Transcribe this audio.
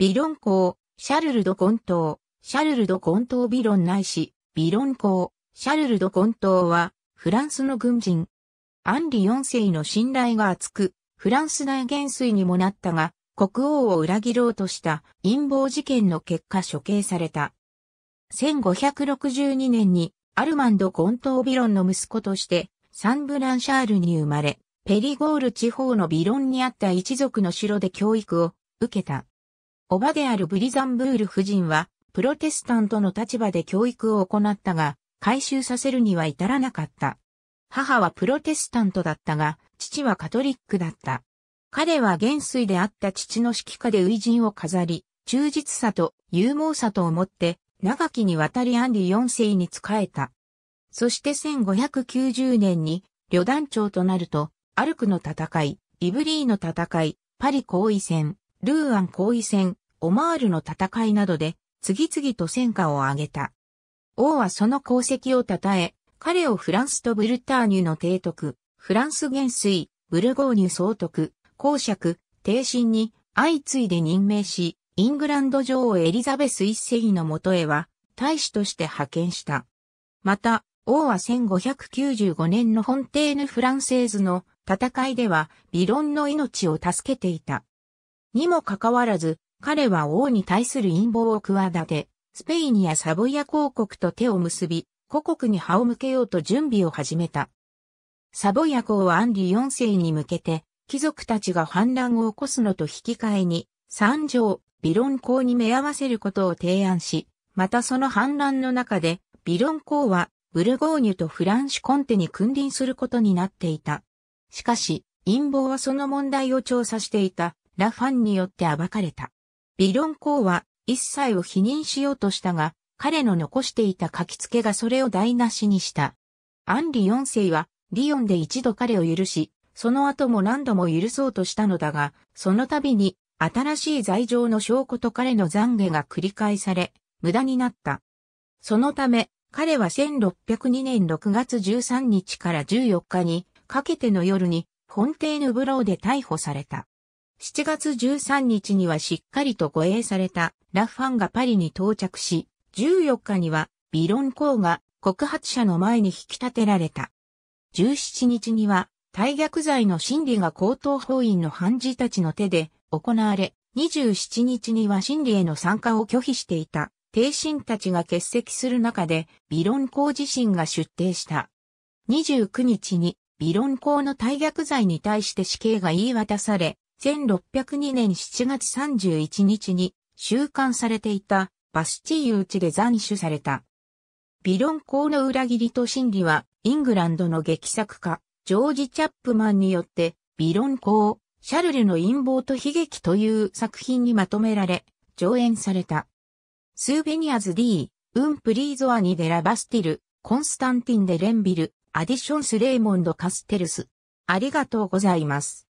ビロン公、シャルルドントー、シャルルドントー・ビロンないし、ビロン公、シャルルドントーは、フランスの軍人。アンリ4世の信頼が厚く、フランス大元帥にもなったが、国王を裏切ろうとした陰謀事件の結果処刑された。1562年にアルマンド・ゴントー・ビロンの息子としてサンブランシャールに生まれ、ペリゴール地方のビロンにあった一族の城で教育を受けた。おばであるブリザンブール夫人は、プロテスタントの立場で教育を行ったが、回収させるには至らなかった。母はプロテスタントだったが、父はカトリックだった。彼は元帥であった父の指揮下で偉人を飾り、忠実さと勇猛さと思って、長きにわたりアンリ4世に仕えた。そして1590年に、旅団長となると、アルクの戦い、イブリーの戦い、パリ行為戦、ルーアン皇位戦、オマールの戦いなどで、次々と戦果を挙げた。王はその功績を称え、彼をフランスとブルターニュの提督、フランス元帥、ブルゴーニュ総督、公爵、帝神に相次いで任命し、イングランド女王エリザベス一世のもとへは、大使として派遣した。また、王は1595年のフォンテーヌ・フランセーズの戦いでは、ビロンの命を助けていた。にもかかわらず、彼は王に対する陰謀を企て、スペインやサボイア公国と手を結び、故国に歯を向けようと準備を始めた。サボイア公はアンリ4世に向けて、貴族たちが反乱を起こすのと引き換えに、三条、ビロン公に目合わせることを提案し、またその反乱の中で、ビロン公は、ブルゴーニュとフランシュ・コンテに君臨することになっていた。しかし、陰謀はその問題を調査していたラファンによって暴かれた。ビロン公は一切を否認しようとしたが、彼の残していた書き付けがそれを台無しにした。アンリ4世は、リヨンで一度彼を許し、その後も何度も許そうとしたのだが、その度に、新しい罪状の証拠と彼の懺悔が繰り返され、無駄になった。そのため、彼は1602年6月13日から14日に、かけての夜に、フォンテーヌブローで逮捕された。7月13日にはしっかりと護衛されたラファンがパリに到着し、14日にはビロン公が告発者の前に引き立てられた。17日には、大逆罪の審理が高等法院の判事たちの手で行われ、27日には審理への参加を拒否していた、帝臣たちが欠席する中で、ビロン公自身が出廷した。29日に、ビロン公の大逆罪に対して死刑が言い渡され、1602年7月31日に収監されていたバスチーユチで斬首された。ビロン公の裏切りと真理は、イングランドの劇作家、ジョージ・チャップマンによって、ビロン公、シャルルの陰謀と悲劇という作品にまとめられ、上演された。スーベニアズ・ディー、ウンプリーゾアニ・デラ・バスティル、コンスタンティン・デ・レンビル、アディションス・レイモンド・カステルス。ありがとうございます。